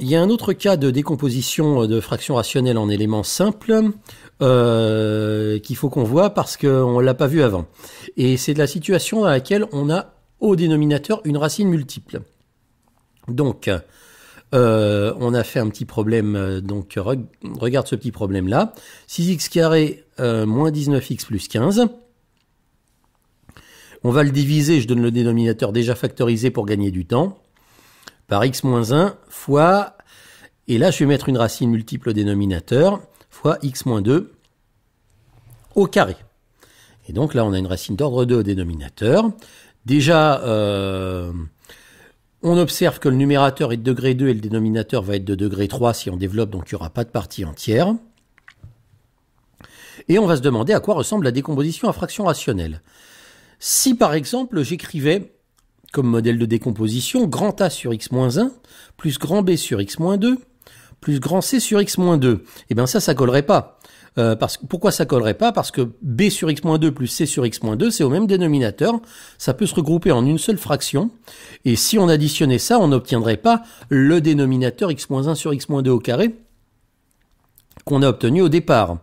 il y a un autre cas de décomposition euh, de fractions rationnelles en éléments simples euh, qu'il faut qu'on voit parce qu'on ne l'a pas vu avant. Et c'est de la situation dans laquelle on a au dénominateur une racine multiple. Donc, euh, on a fait un petit problème, donc regarde ce petit problème là. 6x carré moins 19x plus 15. On va le diviser, je donne le dénominateur déjà factorisé pour gagner du temps par x-1 fois, et là je vais mettre une racine multiple au dénominateur, fois x-2 au carré. Et donc là on a une racine d'ordre 2 au dénominateur. Déjà, euh, on observe que le numérateur est de degré 2 et le dénominateur va être de degré 3 si on développe, donc il n'y aura pas de partie entière. Et on va se demander à quoi ressemble la décomposition à fraction rationnelle. Si par exemple j'écrivais comme modèle de décomposition grand A sur x-1 plus grand B sur x-2 plus grand C sur x-2. Eh bien ça, ça collerait pas. Euh, parce, pourquoi ça collerait pas Parce que b sur x-2 plus c sur x-2, c'est au même dénominateur, ça peut se regrouper en une seule fraction, et si on additionnait ça, on n'obtiendrait pas le dénominateur x-1 sur x-2 au carré qu'on a obtenu au départ.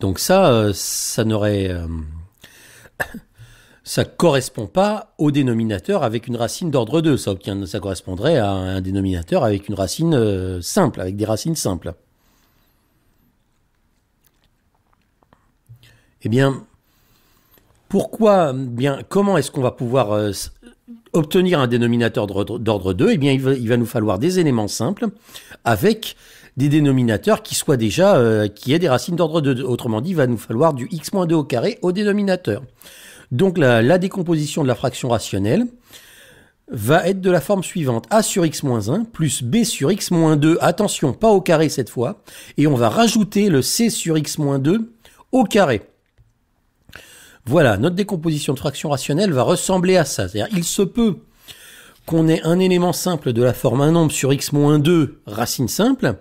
Donc ça, euh, ça n'aurait... Euh, ça ne correspond pas au dénominateur avec une racine d'ordre 2. Ça, ça correspondrait à un dénominateur avec une racine euh, simple, avec des racines simples. Eh bien, pourquoi, bien, comment est-ce qu'on va pouvoir euh, obtenir un dénominateur d'ordre 2 Eh bien, il va, nous falloir des éléments simples avec des dénominateurs qui soient déjà, euh, qui aient des racines d'ordre 2. Autrement dit, il va nous falloir du x-2 au carré au dénominateur. Donc la, décomposition de la fraction rationnelle va être de la forme suivante. a sur x-1 plus b sur x-2, moins attention, pas au carré cette fois, et on va rajouter le c sur x-2 au carré. Voilà, notre décomposition de fraction rationnelle va ressembler à ça. C'est-à-dire, il se peut qu'on ait un élément simple de la forme un nombre sur x-2 moins racine simple,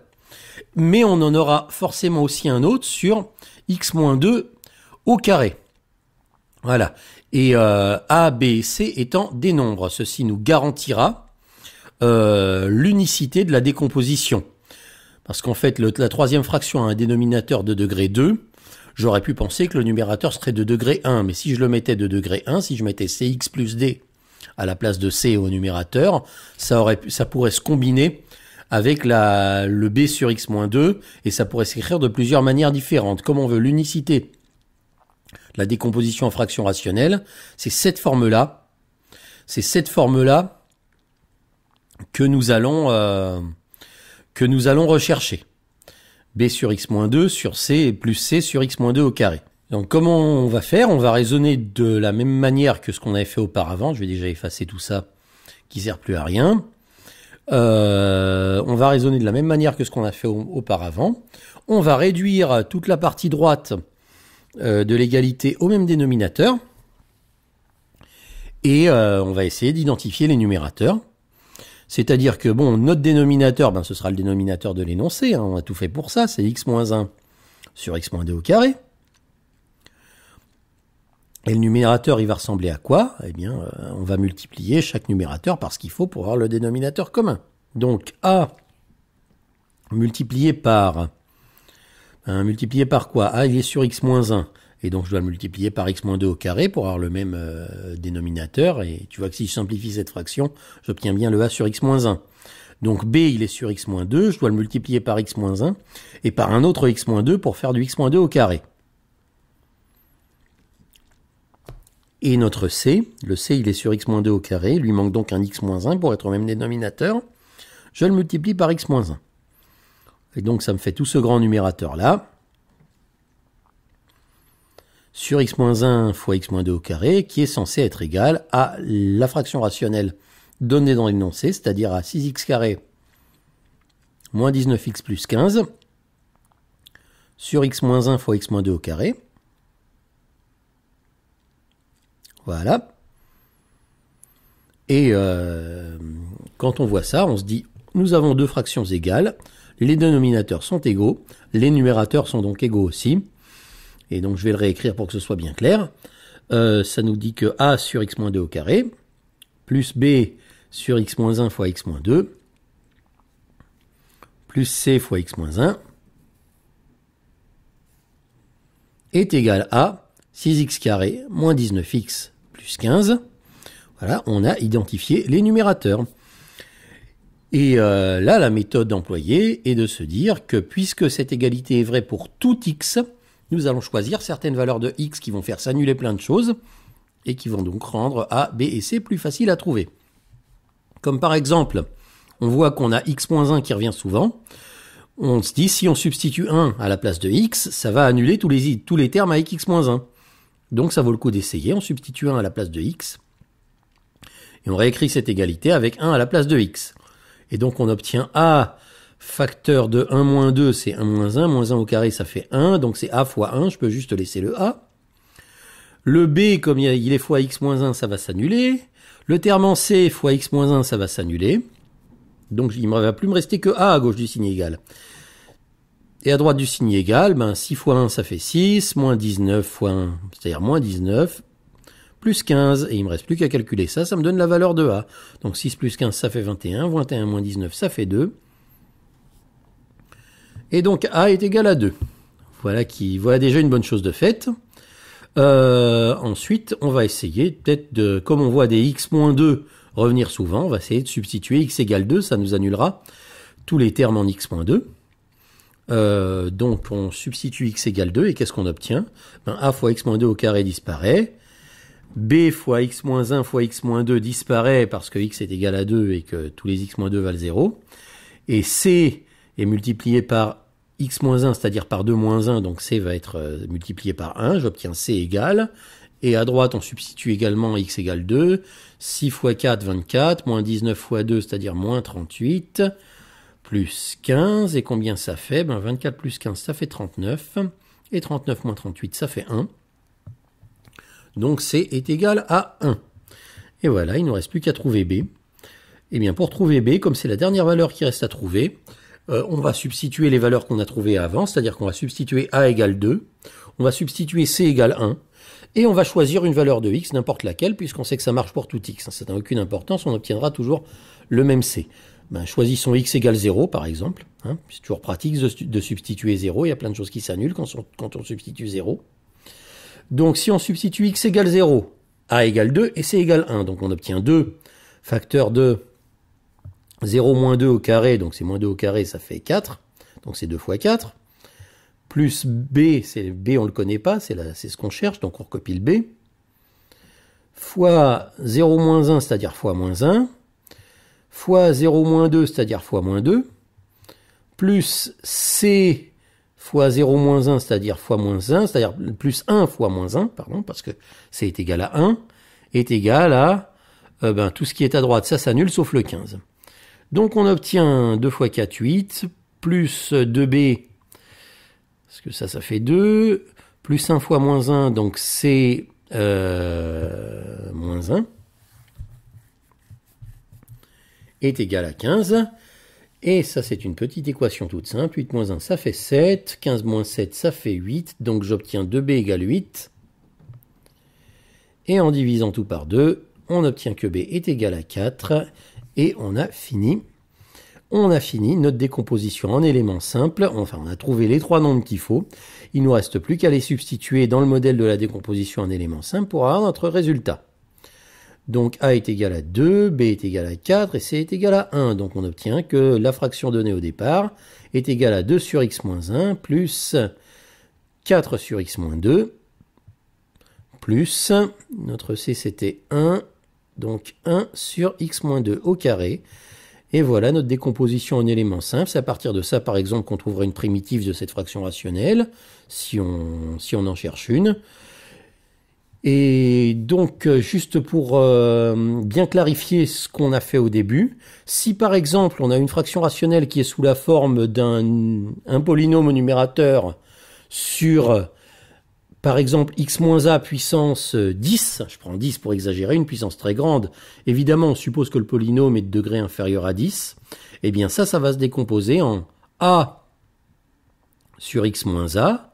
mais on en aura forcément aussi un autre sur x-2 au carré. Voilà. Et euh, A, B C étant des nombres. Ceci nous garantira euh, l'unicité de la décomposition. Parce qu'en fait, la troisième fraction a un dénominateur de degré 2. J'aurais pu penser que le numérateur serait de degré 1. Mais si je le mettais de degré 1, si je mettais CX plus D à la place de C au numérateur, ça, aurait, ça pourrait se combiner avec la, le B sur X moins 2 et ça pourrait s'écrire de plusieurs manières différentes. Comme on veut l'unicité la décomposition en fractions rationnelles, c'est cette forme-là, c'est cette forme-là que nous allons euh, que nous allons rechercher. B sur x-2 moins sur C plus C sur x-2 moins au carré. Donc comment on va faire On va raisonner de la même manière que ce qu'on avait fait auparavant. Je vais déjà effacer tout ça qui sert plus à rien. Euh, on va raisonner de la même manière que ce qu'on a fait auparavant. On va réduire toute la partie droite euh, de l'égalité au même dénominateur. Et euh, on va essayer d'identifier les numérateurs. C'est-à-dire que, bon, notre dénominateur, ben, ce sera le dénominateur de l'énoncé, hein, on a tout fait pour ça, c'est x-1 sur x-2 au carré. Et le numérateur, il va ressembler à quoi Eh bien, euh, on va multiplier chaque numérateur par ce qu'il faut pour avoir le dénominateur commun. Donc, a multiplié par multiplié par quoi A il est sur x-1. Et donc je dois le multiplier par x-2 au carré pour avoir le même dénominateur. Et tu vois que si je simplifie cette fraction, j'obtiens bien le A sur x-1. Donc B il est sur x-2, je dois le multiplier par x-1 et par un autre x-2 pour faire du x-2 au carré. Et notre C, le C il est sur x-2 au carré, lui manque donc un x-1 pour être au même dénominateur. Je le multiplie par x-1. Et donc ça me fait tout ce grand numérateur là. Sur x-1 fois x-2 au carré, qui est censé être égal à la fraction rationnelle donnée dans l'énoncé, c'est-à-dire à 6x carré moins 19x plus 15 sur x-1 fois x-2 au carré. Voilà. Et euh, quand on voit ça, on se dit, nous avons deux fractions égales les dénominateurs sont égaux, les numérateurs sont donc égaux aussi. Et donc je vais le réécrire pour que ce soit bien clair. Euh, ça nous dit que a sur x-2 au carré, plus b sur x-1 fois x-2, plus c fois x-1, est égal à 6x carré moins 19x plus 15. Voilà, on a identifié les numérateurs. Et euh, là, la méthode employée est de se dire que puisque cette égalité est vraie pour tout x, nous allons choisir certaines valeurs de x qui vont faire s'annuler plein de choses et qui vont donc rendre A, B et C plus faciles à trouver. Comme par exemple, on voit qu'on a x-1 qui revient souvent. On se dit si on substitue 1 à la place de x, ça va annuler tous les, tous les termes avec x-1. Donc ça vaut le coup d'essayer, on substitue 1 à la place de x. Et on réécrit cette égalité avec 1 à la place de x. Et donc on obtient A facteur de 1 moins 2, c'est 1 moins 1. Moins 1 au carré, ça fait 1. Donc c'est A fois 1. Je peux juste laisser le A. Le B, comme il est fois x moins 1, ça va s'annuler. Le terme en C fois x moins 1, ça va s'annuler. Donc il ne va plus me rester que A à gauche du signe égal. Et à droite du signe égal, ben 6 fois 1, ça fait 6. Moins 19 fois 1, c'est-à-dire moins 19. 15, et il me reste plus qu'à calculer ça, ça me donne la valeur de A. Donc 6 plus 15, ça fait 21, 21 moins 19, ça fait 2. Et donc A est égal à 2. Voilà, qui, voilà déjà une bonne chose de faite. Euh, ensuite, on va essayer peut-être de, comme on voit des x-2 revenir souvent, on va essayer de substituer x égale 2, ça nous annulera tous les termes en x-2. Euh, donc on substitue x égale 2 et qu'est-ce qu'on obtient ben, A fois x-2 moins au carré disparaît, b fois x moins 1 fois x moins 2 disparaît parce que x est égal à 2 et que tous les x moins 2 valent 0. Et c est multiplié par x moins 1, c'est-à-dire par 2 moins 1, donc c va être euh, multiplié par 1, j'obtiens c égale. Et à droite, on substitue également x égale 2. 6 fois 4, 24, moins 19 fois 2, c'est-à-dire moins 38, plus 15. Et combien ça fait ben 24 plus 15, ça fait 39. Et 39 moins 38, ça fait 1. Donc C est égal à 1. Et voilà, il ne nous reste plus qu'à trouver B. Et eh bien pour trouver B, comme c'est la dernière valeur qui reste à trouver, euh, on va substituer les valeurs qu'on a trouvées avant, c'est-à-dire qu'on va substituer A égale 2, on va substituer C égale 1, et on va choisir une valeur de x, n'importe laquelle, puisqu'on sait que ça marche pour tout x. Hein, ça n'a aucune importance, on obtiendra toujours le même c. Ben, choisissons x égale 0, par exemple. Hein, c'est toujours pratique de, substituer 0, il y a plein de choses qui s'annulent quand on substitue 0. Donc si on substitue x égale 0, a égale 2 et c égale 1. Donc on obtient 2 facteur de 0 moins 2 au carré, donc c'est moins 2 au carré, ça fait 4. Donc c'est 2 fois 4. Plus b, c'est b on ne le connaît pas, c'est ce qu'on cherche, donc on recopie le b. Fois 0 moins 1, c'est-à-dire fois moins 1. Fois 0 moins 2, c'est-à-dire fois moins 2. Plus c fois 0 moins 1, c'est-à-dire fois moins 1, c'est-à-dire plus 1 fois moins 1, pardon, parce que c'est égal à 1, est égal à euh, ben, tout ce qui est à droite, ça s'annule sauf le 15. Donc on obtient 2 fois 4, 8, plus 2b, parce que ça, ça fait 2, plus 1 fois moins 1, donc c'est euh, moins 1, est égal à 15. Et ça, c'est une petite équation toute simple. 8 moins 1, ça fait 7. 15 moins 7, ça fait 8. Donc j'obtiens 2b égale 8. Et en divisant tout par 2, on obtient que b est égal à 4. Et on a fini. On a fini notre décomposition en éléments simples. Enfin, on a trouvé les trois nombres qu'il faut. Il ne nous reste plus qu'à les substituer dans le modèle de la décomposition en éléments simples pour avoir notre résultat. Donc A est égal à 2, B est égal à 4 et C est égal à 1. Donc on obtient que la fraction donnée au départ est égale à 2 sur x moins 1 plus 4 sur x moins 2 plus, notre C c'était 1, donc 1 sur x moins 2 au carré. Et voilà notre décomposition en éléments simples. C'est à partir de ça, par exemple, qu'on trouvera une primitive de cette fraction rationnelle, si on en cherche une. Et donc, euh, juste pour euh, bien clarifier ce qu'on a fait au début, si par exemple on a une fraction rationnelle qui est sous la forme d'un polynôme au numérateur sur, par exemple, x moins a puissance 10, euh, je prends 10 pour exagérer, une puissance très grande, évidemment on suppose que le polynôme est de degré inférieur à 10, et eh bien ça, ça va se décomposer en a sur x a,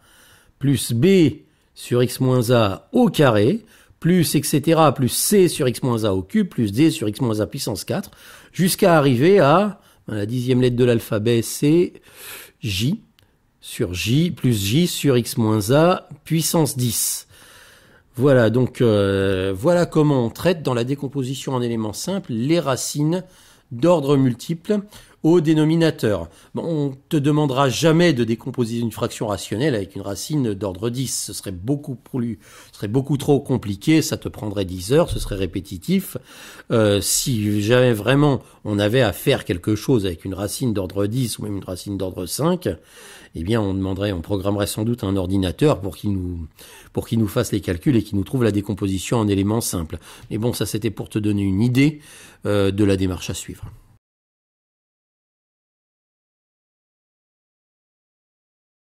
plus b sur x moins a au carré, plus etc, plus c sur x moins a au cube, plus d sur x moins a puissance 4, jusqu'à arriver à ben, la dixième lettre de l'alphabet, c'est j sur j plus j sur x moins a puissance 10. Voilà, donc euh, voilà comment on traite dans la décomposition en éléments simples les racines d'ordre multiple au dénominateur. On ne te demandera jamais de décomposer une fraction rationnelle avec une racine d'ordre 10. Ce serait beaucoup, plus, ce serait beaucoup trop compliqué, ça te prendrait 10 heures, ce serait répétitif. Euh, si jamais vraiment on avait à faire quelque chose avec une racine d'ordre 10 ou même une racine d'ordre 5, eh bien on demanderait, on programmerait sans doute un ordinateur pour qu'il nous, pour qu'il nous fasse les calculs et qu'il nous trouve la décomposition en éléments simples. Mais bon, ça c'était pour te donner une idée euh, de la démarche à suivre.